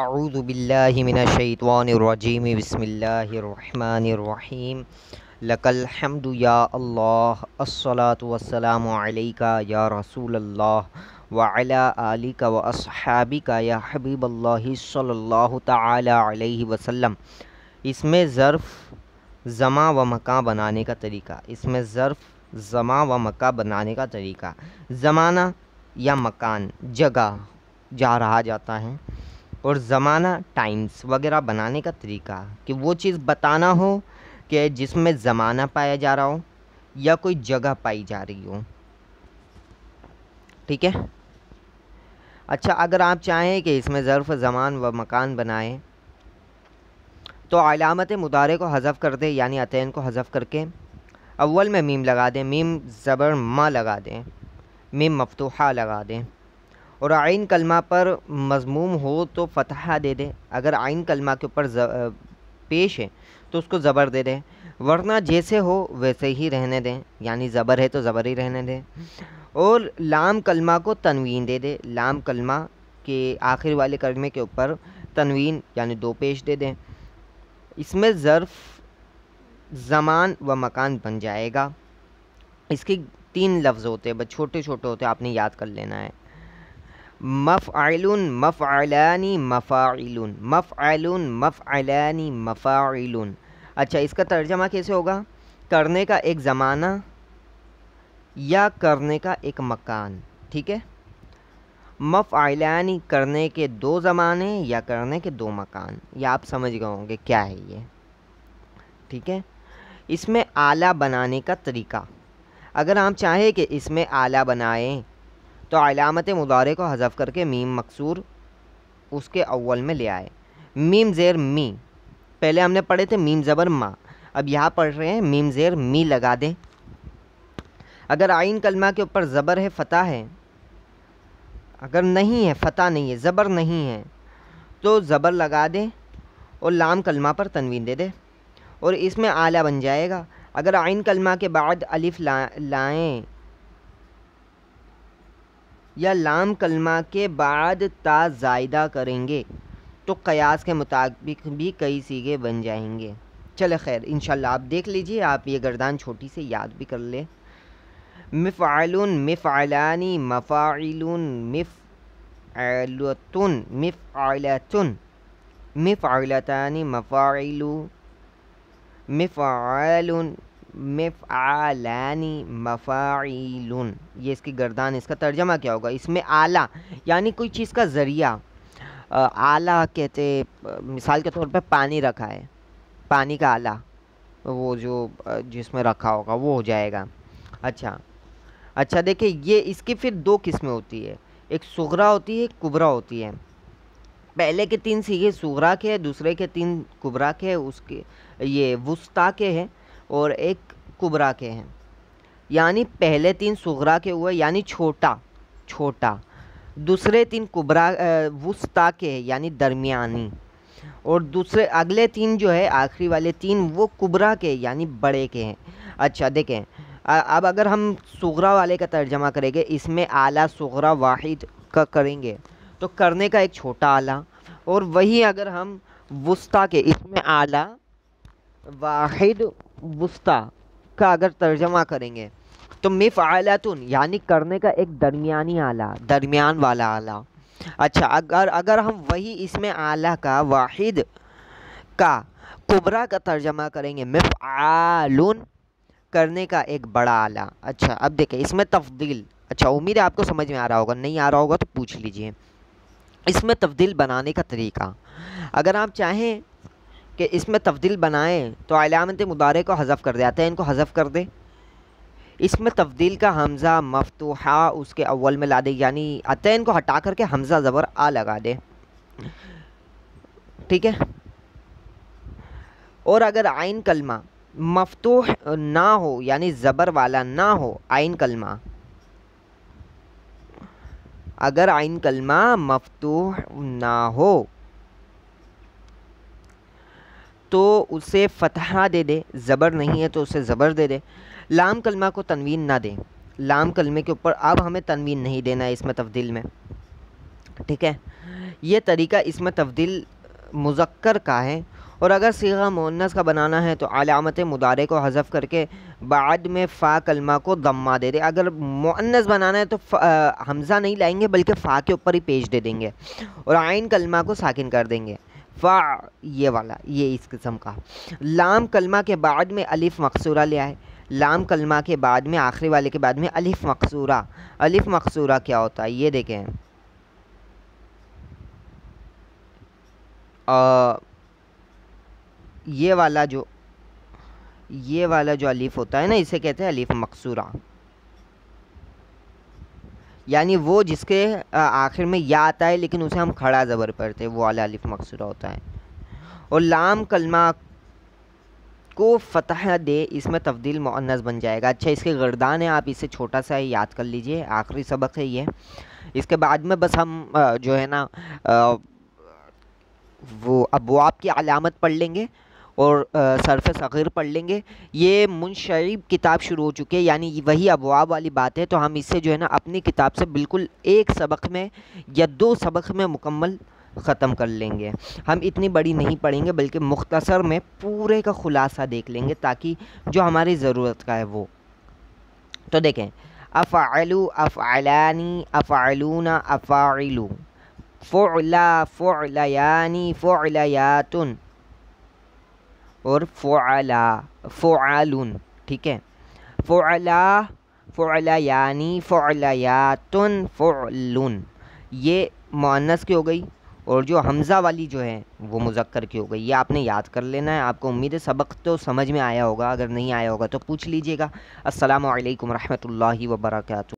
आऊदबिल्लिमिनशैतवानरजीम बसमीम लकलहमद या अल्लाह अस्सलातु वस्सलाम अलैका या रसूल अल्लाह वला आलिका व असहाबिका या हबीब अल्लाह सल्लल्लाहु ताला अलैहि वसल्लम इसमें ज़र्फ़ जमा व मका बनाने का तरीका इसमें ज़र्फ़ जमा व मका बनाने का तरीका ज़माना या मकान जगह जा रहा जाता है और ज़माना टाइम्स वगैरह बनाने का तरीका कि वो चीज़ बताना हो कि जिसमें ज़माना पाया जा रहा हो या कोई जगह पाई जा रही हो ठीक है अच्छा अगर आप चाहें कि इसमें ज़र्फ़ ज़मान व मकान बनाएं तो अलामत मुदारे को हज़फ कर दें यानी अतैन को हज़फ करके अव्वल में मीम लगा दें मीम ज़बर मा लगा दें मीम मफतूहा लगा दें और आइन कलमा पर मजमूम हो तो फतहा दे दें अगर आइन कलमा के ऊपर पेश है तो उसको ज़बर दे दें वरना जैसे हो वैसे ही रहने दें यानी ज़बर है तो ज़बर ही रहने दें और लाम कलमा को तनवीन दे दें लाम कलमा के आखिर वाले कलमे के ऊपर तनवीन यानी दो पेश दे दें इसमें ज़र्फ़ जमान व मकान बन जाएगा इसके तीन लफ्ज़ होते हैं बस छोटे छोटे होते हैं आपने याद कर लेना है मफ़ाइलुन मफ़ालानी मफ़ाइलुन मफ़ालुन मफ़ालानी मफ़ाइलुन अच्छा इसका तर्जमा कैसे होगा करने का एक ज़माना या करने का एक मकान ठीक है मफ़ालानी करने के दो ज़माने या करने के दो मकान या आप समझ गए होंगे क्या है ये ठीक है इसमें आला बनाने का तरीका अगर आप चाहें कि इसमें आला बनाएं तो अलामत मुदारे को हजफ करके मीम मकसूर उसके अव्वल में ले आए मीम ज़ेर मी पहले हमने पढ़े थे मीम ज़बर माँ अब यहाँ पढ़ रहे हैं मीम ज़ेर मी लगा दें अगर आइन कलमा के ऊपर ज़बर है फ़तह है अगर नहीं है फ़तह नहीं है ज़बर नहीं है तो ज़बर लगा दें और लाम कलमा पर तनवीन दे दें और इसमें आला बन जाएगा अगर आइन कलमा के बाद अलिफ ला लाएँ या लाम कलमा के बाद ता जायदा करेंगे तो कयास के मुताबिक भी कई सीगे बन जाएंगे चले खैर इन आप देख लीजिए आप ये गर्दान छोटी से याद भी कर लें मिफ़ालुन मिफ़ालानी मफ़ाइलुन मिफ़ालतुन मिफ़ालतुन मिफ़ालतानी मफ़ाइलु मिफ़ालुन मफ़ालानी मफ़ाइलुन ये इसकी गर्दान इसका तर्जमा क्या होगा इसमें आला यानी कोई चीज़ का ज़रिया आला कहते मिसाल के तौर पे पानी रखा है पानी का आला वो जो जिसमें रखा होगा वो हो जाएगा अच्छा अच्छा देखिए ये इसकी फिर दो किस्में होती है एक सुगरा होती है एक कुबरा होती है पहले के तीन सीगे सुगरा के हैं दूसरे के तीन कुबरा के हैं उसके ये वस्ता के हैं और एक कुबरा के हैं यानी पहले तीन सुगरा के हुए यानी छोटा छोटा दूसरे तीन कुबरा वस्ता के है यानी दरमियानी और दूसरे अगले तीन जो है आखिरी वाले तीन वो कुबरा के यानी बड़े के हैं अच्छा देखें अब अगर हम सुगरा वाले का तर्जमा करेंगे इसमें आला सुगरा वाहिद का करेंगे तो करने का एक छोटा आला और वही अगर हम वस्ता के इसमें आला वाहिद वस्ता का अगर तर्जमा करेंगे तो मिफ़ालतन यानी करने का एक दरमियानी आला दरमियान वाला आला अच्छा अगर अगर हम वही इसमें आला का वाहिद का कुबरा का तर्जमा करेंगे मिफ़ालुन करने का एक बड़ा आला अच्छा अब देखें इसमें तफदील अच्छा उम्मीद है आपको समझ में आ रहा होगा नहीं आ रहा होगा तो पूछ लीजिए इसमें तब्दील बनाने का तरीका अगर आप चाहें कि इसमें तब्दील बनाएँ तो अलामत मुदारे को हज़फ कर देते हैं इनको हज़फ कर दे इसमें तब्दील का हमज़ा मफतूहा उसके अव्वल में ला दे यानी अतैन को हटा करके हमज़ा ज़बर आ लगा दे ठीक है और अगर आयन कलमा मफतूह ना हो यानी ज़बर वाला ना हो आयन कलमा अगर आयन कलमा मफतूह ना हो तो उसे फतहा दे दे ज़बर नहीं है तो उसे ज़बर दे दे लाम कलमा को तनवीन ना दे लाम कलमे के ऊपर अब हमें तनवीन नहीं देना है इसमें तब्दील में ठीक है ये तरीका इसमें तब्दील मुजक्कर का है और अगर सीगा मोनस का बनाना है तो अलामत मुदारे को हज़फ करके बाद में फ़ा कलमा को दम्मा दे दे अगर मोनस बनाना है तो हमज़ा नहीं लाएंगे बल्कि फ़ा के ऊपर ही पेश दे देंगे और आइन कलमा को साकिन कर देंगे फ़ा ये वाला ये इस किस्म का लाम कलमा के बाद में अलिफ़ मकसूरा लिया है लाम कलमा के बाद में आखिरी वाले के बाद में अलिफ़ मकसूरा अलिफ़ मकसूरा क्या होता है ये देखें ये वाला जो ये वाला जो अलिफ होता है ना इसे कहते हैं अलिफ मकसूरा यानी वो जिसके आखिर में या आता है लेकिन उसे हम खड़ा ज़बर पढ़ते हैं वो वाला अलिफ मकसूरा होता है और लाम कलमा को फतह दे इसमें तब्दील मुन्नस बन जाएगा अच्छा इसके गर्दान है आप इसे छोटा सा याद कर लीजिए आखिरी सबक है ये इसके बाद में बस हम जो है ना वो अब वो आपकी अलामत पढ़ लेंगे और सरफेस अगर पढ़ लेंगे ये मुनशरब किताब शुरू हो चुकी है यानी वही अबवाब वाली बात है तो हम इससे जो है ना अपनी किताब से बिल्कुल एक सबक में या दो सबक में मुकम्मल ख़त्म कर लेंगे हम इतनी बड़ी नहीं पढ़ेंगे बल्कि मुख्तसर में पूरे का ख़ुलासा देख लेंगे ताकि जो हमारी ज़रूरत का है वो तो देखें अफ़ालु अफ़ालानी अफ़ालूना अफ़ालू फ़ोला फ़ोलयानी फ़ोलयातुन और फ़ोला फ़ोलून ठीक है फ़ोला फ़ोला यानी फ़ोलायातन फ़ोलून ये मानस की हो गई और जो हमज़ा वाली जो है वो मुजक्कर की हो गई ये आपने याद कर लेना है आपको उम्मीद है सबक तो समझ में आया होगा अगर नहीं आया होगा तो पूछ लीजिएगा असलकम वरहमल वर्का